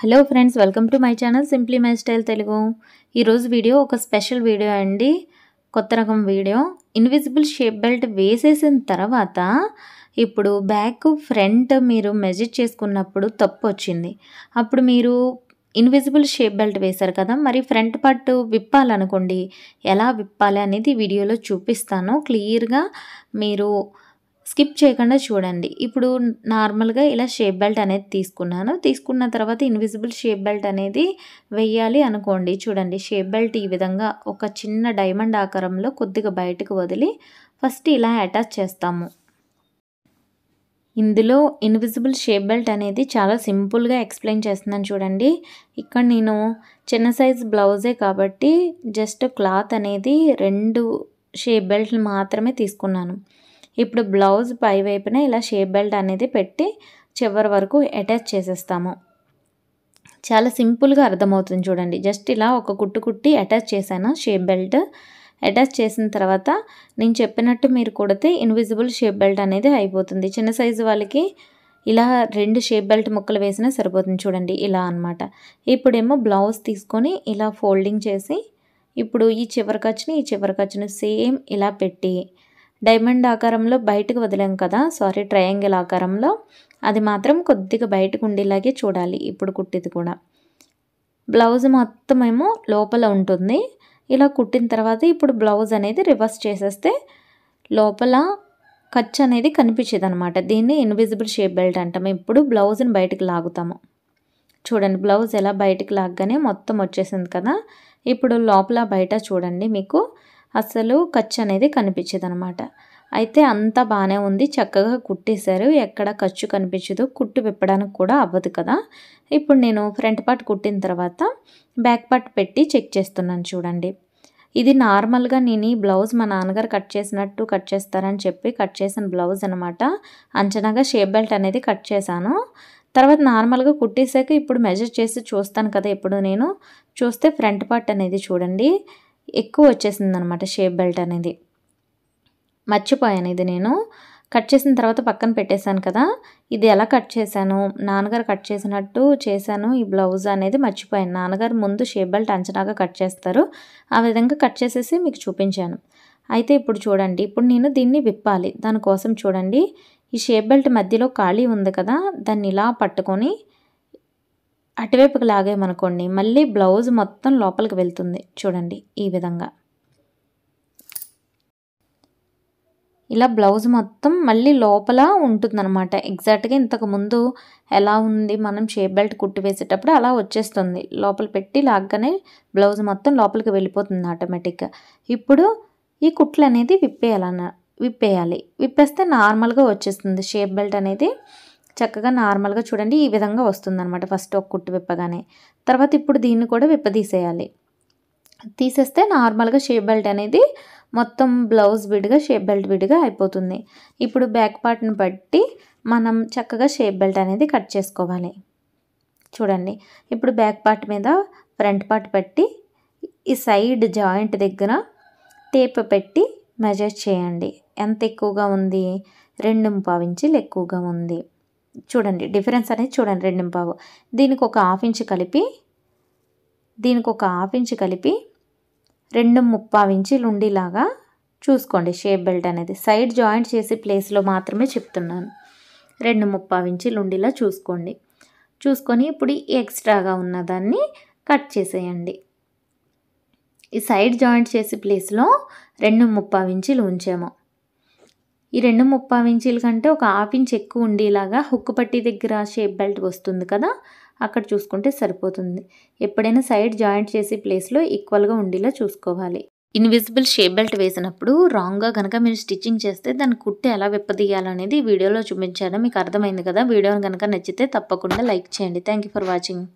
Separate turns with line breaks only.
hello friends welcome to my channel simply my style Telugu ఈరోజు video ఒక special video అండి కొత్త రకం వీడియో ఇన్విజిబుల్ షేప్ బెల్ట్ వేసేసిన తర్వాత ఇప్పుడు బ్యాక్ ఫ్రంట్ మీరు మెజర్ చేసుకున్నప్పుడు తప్పు వచ్చింది అప్పుడు మీరు ఇన్విజిబుల్ షేప్ బెల్ట్ వేశారు కదా మరి ఫ్రంట్ పార్ట్ విప్పాలనుకోండి ఎలా విప్పాలి అనేది వీడియోలో చూపిస్తాను క్లియర్గా మీరు స్కిప్ చేయకుండా చూడండి ఇప్పుడు నార్మల్గా ఇలా షేప్ బెల్ట్ అనేది తీసుకున్నాను తీసుకున్న తర్వాత ఇన్విజిబుల్ షేప్ బెల్ట్ అనేది వెయ్యాలి అనుకోండి చూడండి షేప్ బెల్ట్ ఈ విధంగా ఒక చిన్న డైమండ్ ఆకారంలో కొద్దిగా బయటకు వదిలి ఫస్ట్ ఇలా అటాచ్ చేస్తాము ఇందులో ఇన్విజిబుల్ షేప్ బెల్ట్ అనేది చాలా సింపుల్గా ఎక్స్ప్లెయిన్ చేస్తున్నాను చూడండి ఇక్కడ నేను చిన్న సైజ్ బ్లౌజే కాబట్టి జస్ట్ క్లాత్ అనేది రెండు షేప్ బెల్ట్లు మాత్రమే తీసుకున్నాను ఇప్పుడు బ్లౌజ్ పై వైపున ఇలా షేప్ బెల్ట్ అనేది పెట్టి చివరి వరకు అటాచ్ చేసేస్తాము చాలా సింపుల్గా అర్థమవుతుంది చూడండి జస్ట్ ఇలా ఒక కుట్టు కుట్టి అటాచ్ చేశాను షేప్ బెల్ట్ అటాచ్ చేసిన తర్వాత నేను చెప్పినట్టు మీరు కుడితే ఇన్విజిబుల్ షేప్ బెల్ట్ అనేది అయిపోతుంది చిన్న సైజు వాళ్ళకి ఇలా రెండు షేప్ బెల్ట్ ముక్కలు వేసినా సరిపోతుంది చూడండి ఇలా అనమాట ఇప్పుడేమో బ్లౌజ్ తీసుకొని ఇలా ఫోల్డింగ్ చేసి ఇప్పుడు ఈ చివరి ఖర్చుని ఈ చివరి ఖర్చును సేమ్ ఇలా పెట్టి డైమండ్ ఆకారంలో బయటకు వదిలాం కదా సారీ ట్రయాంగిల్ ఆకారంలో అది మాత్రం కొద్దిగా బయటకు ఉండేలాగే చూడాలి ఇప్పుడు కుట్టిది కూడా బ్లౌజ్ మొత్తం ఏమో లోపల ఉంటుంది ఇలా కుట్టిన తర్వాత ఇప్పుడు బ్లౌజ్ అనేది రివర్స్ చేసేస్తే లోపల ఖర్చు అనేది కనిపించేది అనమాట దీన్ని ఇన్విజిబుల్ షేప్ బెల్ట్ అంటాము ఇప్పుడు బ్లౌజ్ని బయటకు లాగుతాము చూడండి బ్లౌజ్ ఎలా బయటకు లాగ్గానే మొత్తం వచ్చేసింది కదా ఇప్పుడు లోపల బయట చూడండి మీకు అసలు ఖర్చు అనేది కనిపించదు అనమాట అయితే అంతా బాగానే ఉంది చక్కగా కుట్టేశారు ఎక్కడ ఖర్చు కనిపించదు కుట్టు విప్పడానికి కూడా అవ్వదు కదా ఇప్పుడు నేను ఫ్రంట్ పార్ట్ కుట్టిన తర్వాత బ్యాక్ పార్ట్ పెట్టి చెక్ చేస్తున్నాను చూడండి ఇది నార్మల్గా నేను ఈ బ్లౌజ్ మా నాన్నగారు కట్ చేసినట్టు కట్ చేస్తారని చెప్పి కట్ చేసిన బ్లౌజ్ అనమాట అంచనాగా షేప్ బెల్ట్ అనేది కట్ చేశాను తర్వాత నార్మల్గా కుట్టేశాక ఇప్పుడు మెజర్ చేసి చూస్తాను కదా ఇప్పుడు నేను చూస్తే ఫ్రంట్ పార్ట్ అనేది చూడండి ఎక్కువ వచ్చేసింది అనమాట షేప్ బెల్ట్ అనేది మర్చిపోయాను ఇది నేను కట్ చేసిన తర్వాత పక్కన పెట్టేశాను కదా ఇది ఎలా కట్ చేశాను నాన్నగారు కట్ చేసినట్టు చేశాను ఈ బ్లౌజ్ అనేది మర్చిపోయాను నాన్నగారు ముందు షేప్ బెల్ట్ అంచనాగా కట్ చేస్తారు ఆ విధంగా కట్ చేసేసి మీకు చూపించాను అయితే ఇప్పుడు చూడండి ఇప్పుడు నేను దీన్ని విప్పాలి దానికోసం చూడండి ఈ షేప్ బెల్ట్ మధ్యలో ఖాళీ ఉంది కదా దాన్ని ఇలా పట్టుకొని అటువైపుకి లాగామనుకోండి మళ్ళీ బ్లౌజ్ మొత్తం లోపలికి వెళ్తుంది చూడండి ఈ విధంగా ఇలా బ్లౌజ్ మొత్తం మళ్ళీ లోపల ఉంటుందన్నమాట ఎగ్జాక్ట్గా ఇంతకు ముందు ఎలా ఉంది మనం షేప్ బెల్ట్ కుట్టి వేసేటప్పుడు అలా వచ్చేస్తుంది లోపల పెట్టి లాగ్గానే బ్లౌజ్ మొత్తం లోపలికి వెళ్ళిపోతుంది ఆటోమేటిక్గా ఇప్పుడు ఈ కుట్లు అనేది విప్పేయాలన్న విప్పేయాలి విప్పేస్తే నార్మల్గా వచ్చేస్తుంది షేప్ బెల్ట్ అనేది చక్కగా నార్మల్గా చూడండి ఈ విధంగా వస్తుందన్నమాట ఫస్ట్ ఒక కుట్టు విప్పగానే తర్వాత ఇప్పుడు దీన్ని కూడా విప్పదీసేయాలి తీసేస్తే నార్మల్గా షేప్ బెల్ట్ అనేది మొత్తం బ్లౌజ్ విడిగా షేప్ బెల్ట్ విడిగా అయిపోతుంది ఇప్పుడు బ్యాక్ పార్ట్ని బట్టి మనం చక్కగా షేప్ బెల్ట్ అనేది కట్ చేసుకోవాలి చూడండి ఇప్పుడు బ్యాక్ పార్ట్ మీద ఫ్రంట్ పార్ట్ పెట్టి ఈ సైడ్ జాయింట్ దగ్గర టేప్ పెట్టి మెజర్ చేయండి ఎంత ఎక్కువగా ఉంది రెండు ముప్పావించీలు ఎక్కువగా ఉంది చూడండి డిఫరెన్స్ అనేది చూడండి రెండు పావు దీనికి ఒక హాఫ్ ఇంచ్ కలిపి దీనికి ఒక హాఫ్ ఇంచ్ కలిపి రెండు ముప్పావు ఇంచీలు ఉండేలాగా చూసుకోండి షేప్ బెల్ట్ అనేది సైడ్ జాయింట్ చేసే ప్లేస్లో మాత్రమే చెప్తున్నాను రెండు ముప్పావు ఇంచీలు ఉండేలా చూసుకోండి చూసుకొని ఇప్పుడు ఎక్స్ట్రాగా ఉన్న దాన్ని కట్ చేసేయండి ఈ సైడ్ జాయింట్ చేసే ప్లేస్లో రెండు ముప్పావు ఇంచులు ఉంచాము ఈ రెండు ముప్పావు ఇంచీల కంటే ఒక హాఫ్ ఇంచ్ ఎక్కువ ఉండేలాగా హుక్ పట్టి దగ్గర షేప్ బెల్ట్ వస్తుంది కదా అక్కడ చూసుకుంటే సరిపోతుంది ఎప్పుడైనా సైడ్ జాయింట్ చేసే ప్లేస్లో ఈక్వల్గా ఉండేలా చూసుకోవాలి ఇన్విజిబుల్ షేప్ బెల్ట్ వేసినప్పుడు రాంగ్గా కనుక మీరు స్టిచ్చింగ్ చేస్తే దాని కుట్టి ఎలా విప్పదీయాలనేది వీడియోలో చూపించాను మీకు అర్థమైంది కదా వీడియోని కనుక నచ్చితే తప్పకుండా లైక్ చేయండి థ్యాంక్ ఫర్ వాచింగ్